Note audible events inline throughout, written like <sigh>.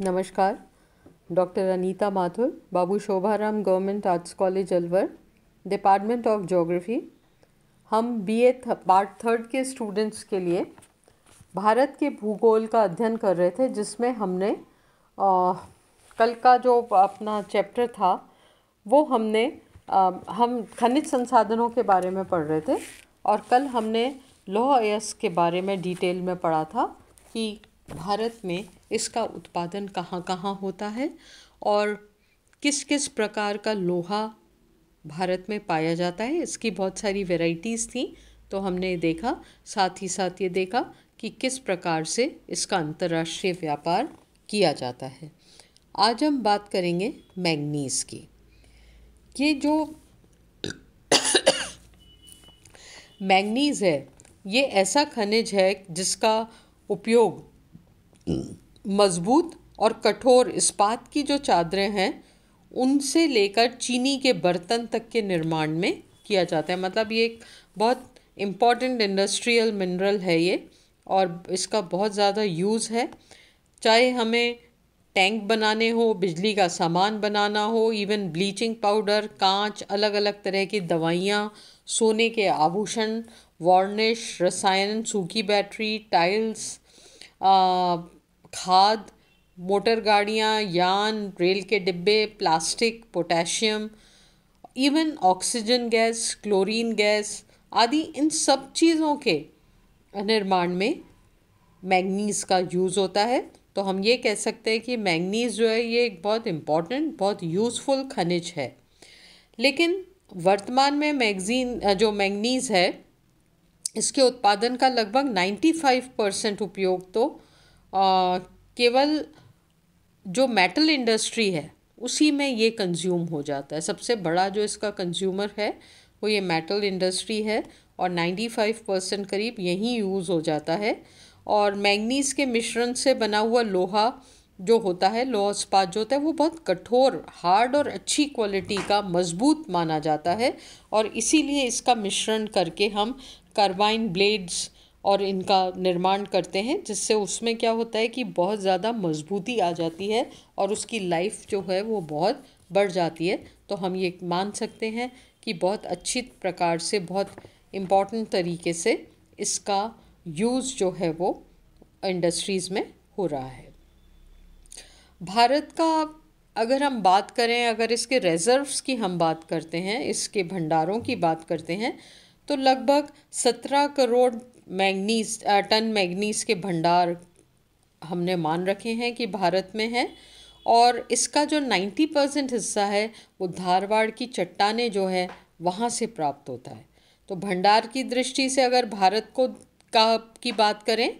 नमस्कार doctor Anita Mathur Babu Shobharam government arts college Alwar department of geography हम B A part third के students के लिए भारत के भूगोल का अध्ययन कर रहे थे जिसमें हमने आ, कल का जो अपना चैप्टर था वो हमने आ, हम खनिज संसाधनों के बारे में पढ़ रहे थे और कल हमने लौह अयस्क के बारे में डिटेल में पढ़ा था कि भारत में इसका उत्पादन कहाँ कहाँ होता है और किस किस प्रकार का लोहा भारत में पाया जाता है इसकी बहुत सारी वेराइटीज़ थी तो हमने देखा साथ ही साथ ये देखा कि किस प्रकार से इसका अंतर्राष्ट्रीय व्यापार किया जाता है आज हम बात करेंगे मैग्नीज की ये जो मैंगनीज <coughs> है ये ऐसा खनिज है जिसका उपयोग मजबूत और कठोर इस्पात की जो चादरें हैं उनसे लेकर चीनी के बर्तन तक के निर्माण में किया जाता है मतलब ये एक बहुत इम्पॉर्टेंट इंडस्ट्रियल मिनरल है ये और इसका बहुत ज़्यादा यूज़ है चाहे हमें टैंक बनाने हो बिजली का सामान बनाना हो इवन ब्लीचिंग पाउडर कांच अलग अलग तरह की दवाइयाँ सोने के आभूषण वार्निश रसायन सूखी बैटरी टाइल्स खाद मोटर गाड़ियाँ यान रेल के डिब्बे plastic potassium even oxygen gas chlorine gas आदि इन सब चीज़ों के निर्माण में मैग्नीज़ का यूज़ होता है तो हम ये कह सकते हैं कि मैग्नीज़ जो है ये एक बहुत इम्पॉर्टेंट बहुत यूज़फुल खनिज है लेकिन वर्तमान में मैगजीन जो मैग्नीज़ है इसके उत्पादन का लगभग 95 परसेंट उपयोग तो केवल जो मेटल इंडस्ट्री है उसी में ये कंज्यूम हो जाता है सबसे बड़ा जो इसका कंज्यूमर है वो ये मेटल इंडस्ट्री है और 95 परसेंट करीब यहीं यूज़ हो जाता है और मैंगनीज के मिश्रण से बना हुआ लोहा जो होता है लोहा इस्पात जो होता है वो बहुत कठोर हार्ड और अच्छी क्वालिटी का मजबूत माना जाता है और इसीलिए इसका मिश्रण करके हम कार्बाइन ब्लेड्स और इनका निर्माण करते हैं जिससे उसमें क्या होता है कि बहुत ज़्यादा मजबूती आ जाती है और उसकी लाइफ जो है वो बहुत बढ़ जाती है तो हम ये मान सकते हैं कि बहुत अच्छी प्रकार से बहुत इम्पॉर्टेंट तरीके से इसका यूज़ जो है वो इंडस्ट्रीज़ में हो रहा है भारत का अगर हम बात करें अगर इसके रिज़र्व्स की हम बात करते हैं इसके भंडारों की बात करते हैं तो लगभग सत्रह करोड़ मैग्नीज टन मैगनीज़ के भंडार हमने मान रखे हैं कि भारत में है और इसका जो 90 परसेंट हिस्सा है वो धारवाड़ की चट्टाने जो है वहाँ से प्राप्त होता है तो भंडार की दृष्टि से अगर भारत को का की बात करें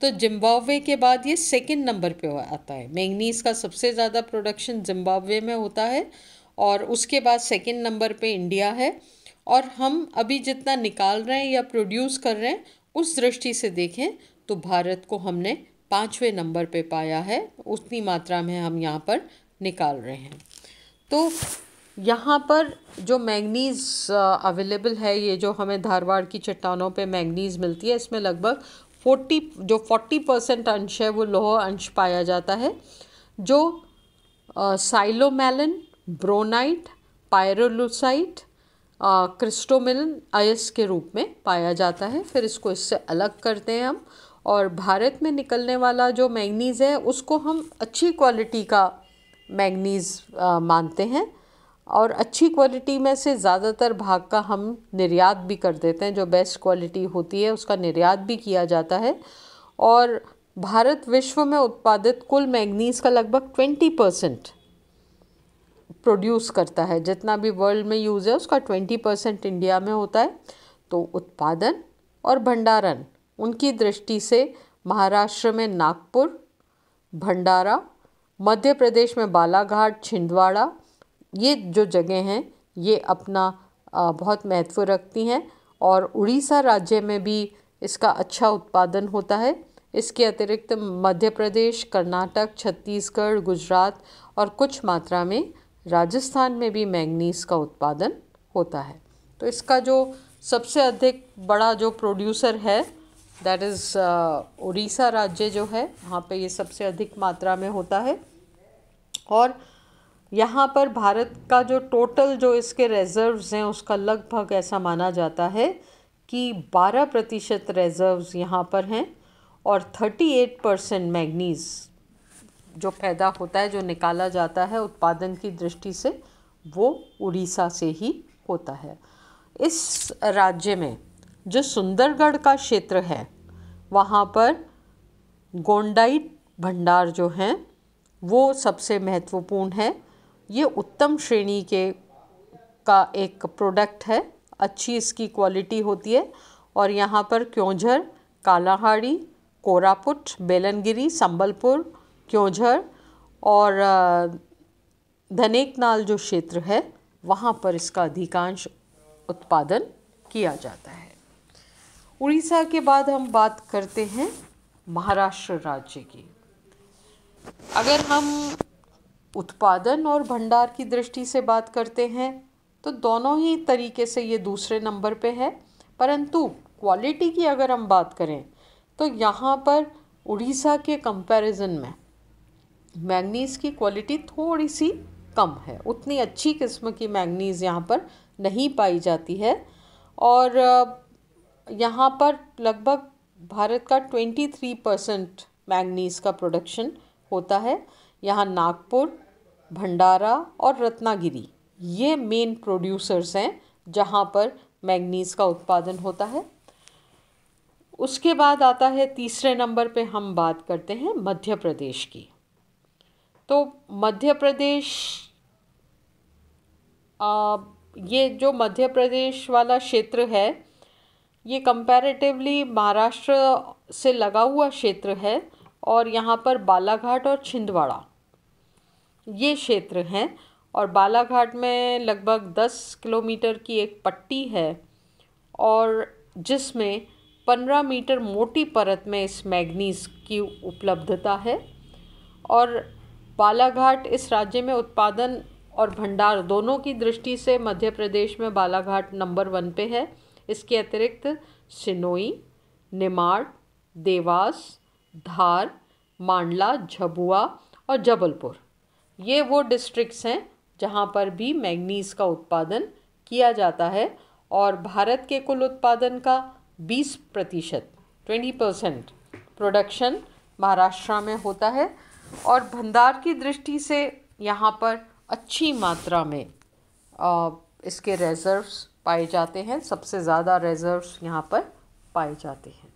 तो जिम्बाब्वे के बाद ये सेकंड नंबर पे आता है मैंगनीज का सबसे ज़्यादा प्रोडक्शन जिम्बाब्वे में होता है और उसके बाद सेकंड नंबर पे इंडिया है और हम अभी जितना निकाल रहे हैं या प्रोड्यूस कर रहे हैं उस दृष्टि से देखें तो भारत को हमने पाँचवें नंबर पे पाया है उतनी मात्रा में हम यहाँ पर निकाल रहे हैं तो यहाँ पर जो मैंगनीज़ अवेलेबल है ये जो हमें धारवाड़ की चट्टानों पे मैंगनीज़ मिलती है इसमें लगभग फोर्टी जो फोर्टी परसेंट अंश है वो लोह अंश पाया जाता है जो साइलोमेलन ब्रोनाइट पायरोलोसाइट क्रिस्टोमिलन आयस के रूप में पाया जाता है फिर इसको इससे अलग करते हैं हम और भारत में निकलने वाला जो मैगनीज़ है उसको हम अच्छी क्वालिटी का मैगनीज़ मानते हैं और अच्छी क्वालिटी में से ज़्यादातर भाग का हम निर्यात भी कर देते हैं जो बेस्ट क्वालिटी होती है उसका निर्यात भी किया जाता है और भारत विश्व में उत्पादित कुल मैगनीज़ का लगभग ट्वेंटी परसेंट प्रोड्यूस करता है जितना भी वर्ल्ड में यूज़ है उसका ट्वेंटी परसेंट इंडिया में होता है तो उत्पादन और भंडारण उनकी दृष्टि से महाराष्ट्र में नागपुर भंडारा मध्य प्रदेश में बालाघाट छिंदवाड़ा ये जो जगह हैं ये अपना बहुत महत्व रखती हैं और उड़ीसा राज्य में भी इसका अच्छा उत्पादन होता है इसके अतिरिक्त मध्य प्रदेश कर्नाटक छत्तीसगढ़ गुजरात और कुछ मात्रा में राजस्थान में भी मैंगनीज का उत्पादन होता है तो इसका जो सबसे अधिक बड़ा जो प्रोड्यूसर है दैट इज़ उड़ीसा राज्य जो है वहाँ पे ये सबसे अधिक मात्रा में होता है और यहाँ पर भारत का जो टोटल जो इसके रिजर्व्स हैं उसका लगभग ऐसा माना जाता है कि 12 प्रतिशत रिजर्व्स यहाँ पर हैं और 38 परसेंट मैगनीज जो पैदा होता है जो निकाला जाता है उत्पादन की दृष्टि से वो उड़ीसा से ही होता है इस राज्य में जो सुंदरगढ़ का क्षेत्र है वहाँ पर गोंडाइट भंडार जो हैं वो सबसे महत्वपूर्ण है ये उत्तम श्रेणी के का एक प्रोडक्ट है अच्छी इसकी क्वालिटी होती है और यहाँ पर क्योंझर कालाहाड़ी कोरापुट बेलनगिरी संबलपुर क्योंझर और धनेकनाल जो क्षेत्र है वहाँ पर इसका अधिकांश उत्पादन किया जाता है उड़ीसा के बाद हम बात करते हैं महाराष्ट्र राज्य की अगर हम उत्पादन और भंडार की दृष्टि से बात करते हैं तो दोनों ही तरीके से ये दूसरे नंबर पे है परंतु क्वालिटी की अगर हम बात करें तो यहाँ पर उड़ीसा के कंपैरिजन में मैंगनीज़ की क्वालिटी थोड़ी सी कम है उतनी अच्छी किस्म की मैंगनीज़ यहाँ पर नहीं पाई जाती है और यहाँ पर लगभग भारत का ट्वेंटी थ्री परसेंट मैंगनीज़ का प्रोडक्शन होता है यहाँ नागपुर भंडारा और रत्नागिरी ये मेन प्रोड्यूसर्स हैं जहाँ पर मैंगनीज़ का उत्पादन होता है उसके बाद आता है तीसरे नंबर पे हम बात करते हैं मध्य प्रदेश की तो मध्य प्रदेश ये जो मध्य प्रदेश वाला क्षेत्र है ये कंपैरेटिवली महाराष्ट्र से लगा हुआ क्षेत्र है और यहाँ पर बालाघाट और छिंदवाड़ा ये क्षेत्र हैं और बालाघाट में लगभग दस किलोमीटर की एक पट्टी है और जिसमें पंद्रह मीटर मोटी परत में इस मैग्नीज की उपलब्धता है और बालाघाट इस राज्य में उत्पादन और भंडार दोनों की दृष्टि से मध्य प्रदेश में बालाघाट नंबर वन पे है इसके अतिरिक्त सिनोई निमाड़ देवास धार मांडला झबुआ और जबलपुर ये वो डिस्ट्रिक्ट्स हैं जहाँ पर भी मैग्नीज़ का उत्पादन किया जाता है और भारत के कुल उत्पादन का 20 प्रतिशत ट्वेंटी परसेंट प्रोडक्शन महाराष्ट्र में होता है और भंडार की दृष्टि से यहाँ पर अच्छी मात्रा में आ, इसके रेज़र्व्स पाए जाते हैं सबसे ज़्यादा रेज़र्व्स यहाँ पर पाए जाते हैं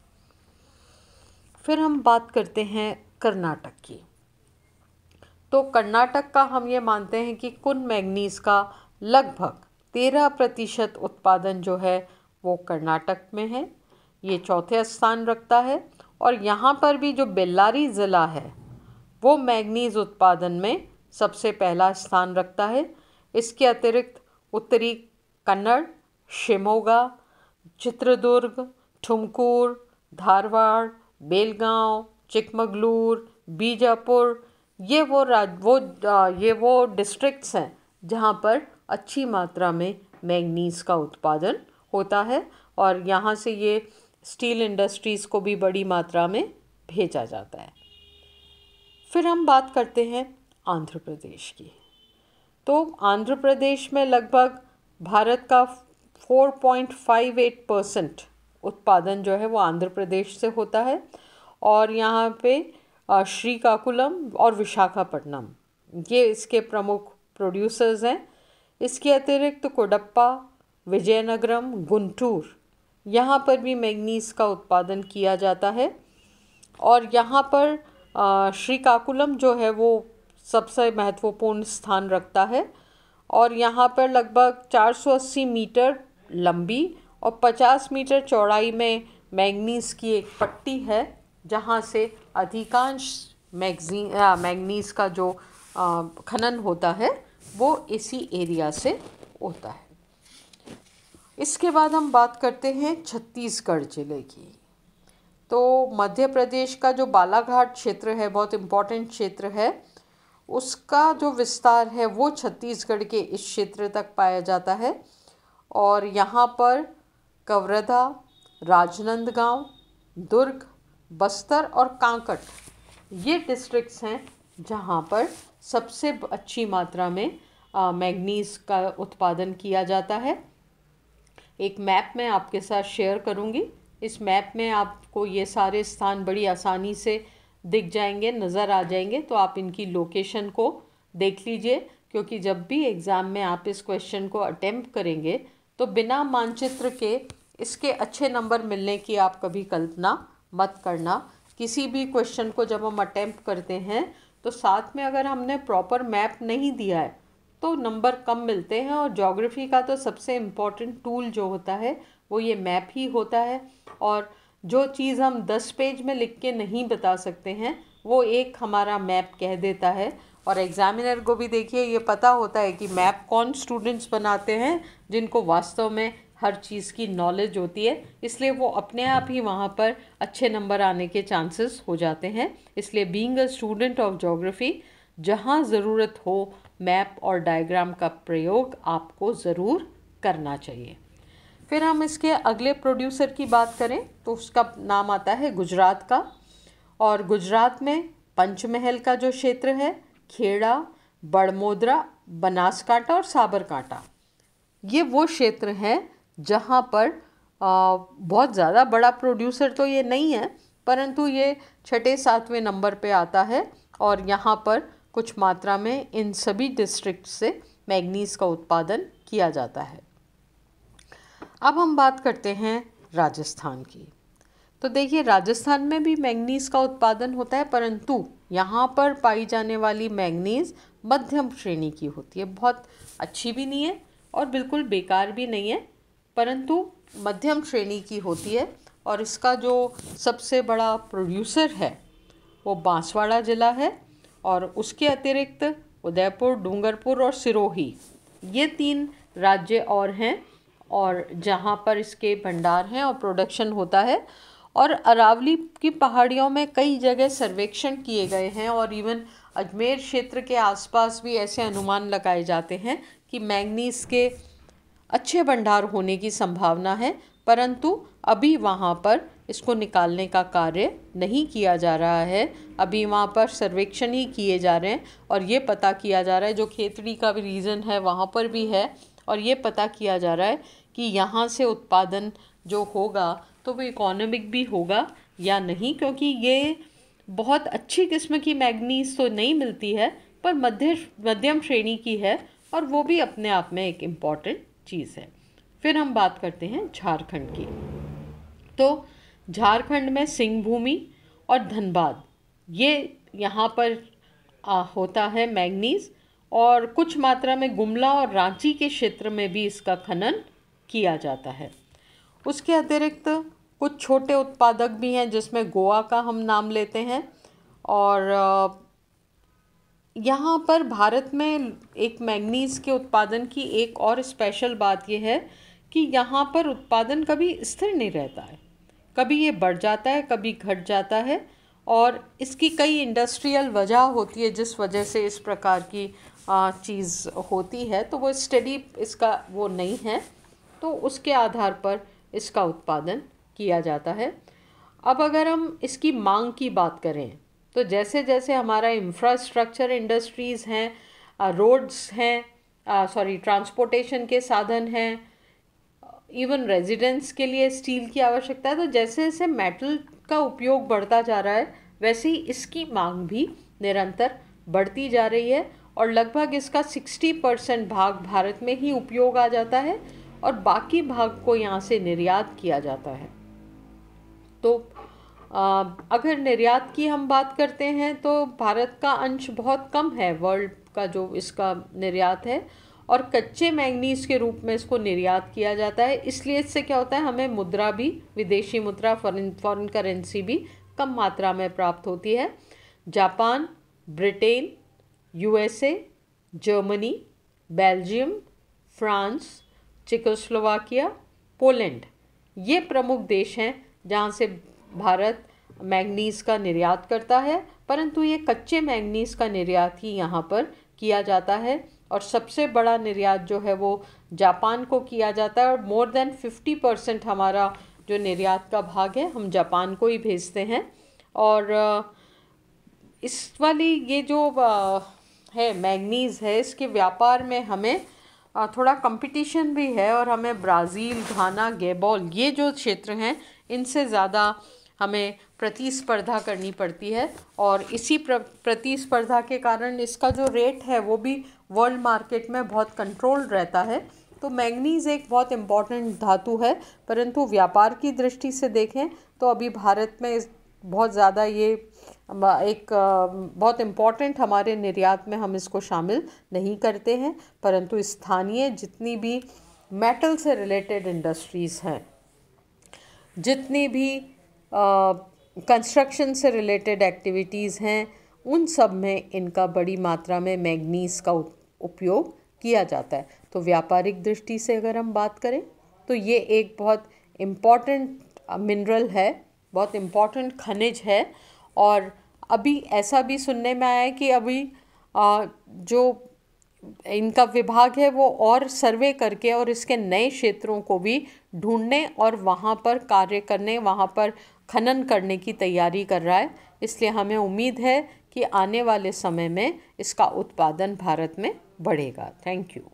फिर हम बात करते हैं कर्नाटक की तो कर्नाटक का हम ये मानते हैं कि कुन मैगनीज़ का लगभग तेरह प्रतिशत उत्पादन जो है वो कर्नाटक में है ये चौथे स्थान रखता है और यहाँ पर भी जो बेल्लारी ज़िला है वो मैंगनीज उत्पादन में सबसे पहला स्थान रखता है इसके अतिरिक्त उत्तरी कन्नड़ शिमोगा चित्रदुर्ग ठुमकूर धारवाड़ बेलगांव चिकमगलूर बीजापुर ये वो राज वो ये वो डिस्ट्रिक्ट्स हैं जहाँ पर अच्छी मात्रा में मैंगनीज़ का उत्पादन होता है और यहाँ से ये स्टील इंडस्ट्रीज़ को भी बड़ी मात्रा में भेजा जाता है फिर हम बात करते हैं आंध्र प्रदेश की तो आंध्र प्रदेश में लगभग भारत का 4.58 परसेंट उत्पादन जो है वो आंध्र प्रदेश से होता है और यहाँ पे श्रीकाकुलम और विशाखापट्टनम ये इसके प्रमुख प्रोड्यूसर्स हैं इसके अतिरिक्त तो कोडप्पा विजयनगरम गुंटूर यहाँ पर भी मैग्नीज का उत्पादन किया जाता है और यहाँ पर श्री काकुलम जो है वो सबसे महत्वपूर्ण स्थान रखता है और यहाँ पर लगभग 480 मीटर लंबी और 50 मीटर चौड़ाई में मैग्नीस की एक पट्टी है जहाँ से अधिकांश मैगजी मैगनीस का जो खनन होता है वो इसी एरिया से होता है इसके बाद हम बात करते हैं छत्तीसगढ़ ज़िले की तो मध्य प्रदेश का जो बालाघाट क्षेत्र है बहुत इम्पोर्टेंट क्षेत्र है उसका जो विस्तार है वो छत्तीसगढ़ के इस क्षेत्र तक पाया जाता है और यहाँ पर कवरधा राजनंदगांव दुर्ग बस्तर और कांकट ये डिस्ट्रिक्ट्स हैं जहाँ पर सबसे अच्छी मात्रा में मैग्नीज का उत्पादन किया जाता है एक मैप मैं आपके साथ शेयर करूँगी इस मैप में आपको ये सारे स्थान बड़ी आसानी से दिख जाएंगे नज़र आ जाएंगे तो आप इनकी लोकेशन को देख लीजिए क्योंकि जब भी एग्ज़ाम में आप इस क्वेश्चन को अटैम्प्ट करेंगे तो बिना मानचित्र के इसके अच्छे नंबर मिलने की आप कभी कल्पना मत करना किसी भी क्वेश्चन को जब हम अटैम्प्ट करते हैं तो साथ में अगर हमने प्रॉपर मैप नहीं दिया है तो नंबर कम मिलते हैं और जोग्राफ़ी का तो सबसे इम्पॉर्टेंट टूल जो होता है वो ये मैप ही होता है और जो चीज़ हम दस पेज में लिख के नहीं बता सकते हैं वो एक हमारा मैप कह देता है और एग्ज़ामिनर को भी देखिए ये पता होता है कि मैप कौन स्टूडेंट्स बनाते हैं जिनको वास्तव में हर चीज़ की नॉलेज होती है इसलिए वो अपने आप ही वहाँ पर अच्छे नंबर आने के चांसेस हो जाते हैं इसलिए being a student of geography जहाँ ज़रूरत हो मैप और डायग्राम का प्रयोग आपको ज़रूर करना चाहिए फिर हम इसके अगले प्रोड्यूसर की बात करें तो उसका नाम आता है गुजरात का और गुजरात में पंचमहल का जो क्षेत्र है खेड़ा बड़मोदरा बनासकांटा और साबरकांटा ये वो क्षेत्र हैं जहाँ पर आ, बहुत ज़्यादा बड़ा प्रोड्यूसर तो ये नहीं है परंतु ये छठे सातवें नंबर पे आता है और यहाँ पर कुछ मात्रा में इन सभी डिस्ट्रिक्ट से मैग्नीज़ का उत्पादन किया जाता है अब हम बात करते हैं राजस्थान की तो देखिए राजस्थान में भी मैंगनीज का उत्पादन होता है परंतु यहाँ पर पाई जाने वाली मैंगनीज मध्यम श्रेणी की होती है बहुत अच्छी भी नहीं है और बिल्कुल बेकार भी नहीं है परंतु मध्यम श्रेणी की होती है और इसका जो सबसे बड़ा प्रोड्यूसर है वो बांसवाड़ा ज़िला है और उसके अतिरिक्त उदयपुर डूंगरपुर और सिरोही ये तीन राज्य और हैं और जहाँ पर इसके भंडार हैं और प्रोडक्शन होता है और अरावली की पहाड़ियों में कई जगह सर्वेक्षण किए गए हैं और इवन अजमेर क्षेत्र के आसपास भी ऐसे अनुमान लगाए जाते हैं कि मैंगनीज के अच्छे भंडार होने की संभावना है परंतु अभी वहाँ पर इसको निकालने का कार्य नहीं किया जा रहा है अभी वहाँ पर सर्वेक्षण ही किए जा रहे हैं और ये पता किया जा रहा है जो खेतड़ी का भी रीज़न है वहाँ पर भी है और ये पता किया जा रहा है कि यहाँ से उत्पादन जो होगा तो वो इकोनॉमिक भी होगा या नहीं क्योंकि ये बहुत अच्छी किस्म की मैगनीज तो नहीं मिलती है पर मध्य मध्यम श्रेणी की है और वो भी अपने आप में एक इम्पॉर्टेंट चीज़ है फिर हम बात करते हैं झारखंड की तो झारखंड में सिंहभूमि और धनबाद ये यहाँ पर आ, होता है मैगनीज़ और कुछ मात्रा में गुमला और रांची के क्षेत्र में भी इसका खनन किया जाता है उसके अतिरिक्त कुछ छोटे उत्पादक भी हैं जिसमें गोवा का हम नाम लेते हैं और यहाँ पर भारत में एक मैग्नीज के उत्पादन की एक और स्पेशल बात यह है कि यहाँ पर उत्पादन कभी स्थिर नहीं रहता है कभी ये बढ़ जाता है कभी घट जाता है और इसकी कई इंडस्ट्रियल वजह होती है जिस वजह से इस प्रकार की चीज़ होती है तो वो स्टडी इसका वो नहीं है तो उसके आधार पर इसका उत्पादन किया जाता है अब अगर हम इसकी मांग की बात करें तो जैसे जैसे हमारा इंफ्रास्ट्रक्चर इंडस्ट्रीज़ हैं रोड्स हैं सॉरी ट्रांसपोर्टेशन के साधन हैं इवन रेजिडेंस के लिए स्टील की आवश्यकता है तो जैसे जैसे मेटल का उपयोग बढ़ता जा रहा है वैसे ही इसकी मांग भी निरंतर बढ़ती जा रही है और लगभग इसका सिक्सटी परसेंट भाग भारत में ही उपयोग आ जाता है और बाकी भाग को यहाँ से निर्यात किया जाता है तो आ, अगर निर्यात की हम बात करते हैं तो भारत का अंश बहुत कम है वर्ल्ड का जो इसका निर्यात है और कच्चे मैंगनीज के रूप में इसको निर्यात किया जाता है इसलिए इससे क्या होता है हमें मुद्रा भी विदेशी मुद्रा फॉरन फॉरन करेंसी भी कम मात्रा में प्राप्त होती है Japan Britain USA Germany Belgium France Czechoslovakia Poland ये प्रमुख देश हैं जहाँ से भारत मैंगनीज़ का निर्यात करता है परंतु ये कच्चे मैंगनीज़ का निर्यात ही यहाँ पर किया जाता है और सबसे बड़ा निर्यात जो है वो जापान को किया जाता है और मोर देन फिफ्टी परसेंट हमारा जो निर्यात का भाग है हम जापान को ही भेजते हैं और इस वाली ये जो है मैंगनीज़ है इसके व्यापार में हमें थोड़ा कंपटीशन भी है और हमें ब्राज़ील घाना गेबॉल ये जो क्षेत्र हैं इनसे ज़्यादा हमें प्रतिस्पर्धा करनी पड़ती है और इसी प्र प्रतिस्पर्धा के कारण इसका जो रेट है वो भी वर्ल्ड मार्केट में बहुत कंट्रोल रहता है तो मैंगनीज़ एक बहुत इम्पॉर्टेंट धातु है परंतु व्यापार की दृष्टि से देखें तो अभी भारत में इस बहुत ज़्यादा ये एक बहुत इम्पॉर्टेंट हमारे निर्यात में हम इसको शामिल नहीं करते हैं परंतु स्थानीय जितनी भी मेटल से रिलेटेड इंडस्ट्रीज़ हैं जितनी भी कंस्ट्रक्शन से रिलेटेड एक्टिविटीज़ हैं उन सब में इनका बड़ी मात्रा में मैग्नीस का उपयोग किया जाता है तो व्यापारिक दृष्टि से अगर हम बात करें तो ये एक बहुत इम्पॉर्टेंट मिनरल है बहुत इम्पॉर्टेंट खनिज है और अभी ऐसा भी सुनने में आया है कि अभी आ, जो इनका विभाग है वो और सर्वे करके और इसके नए क्षेत्रों को भी ढूंढने और वहाँ पर कार्य करने वहाँ पर खनन करने की तैयारी कर रहा है इसलिए हमें उम्मीद है कि आने वाले समय में इसका उत्पादन भारत में बढ़ेगा थैंक यू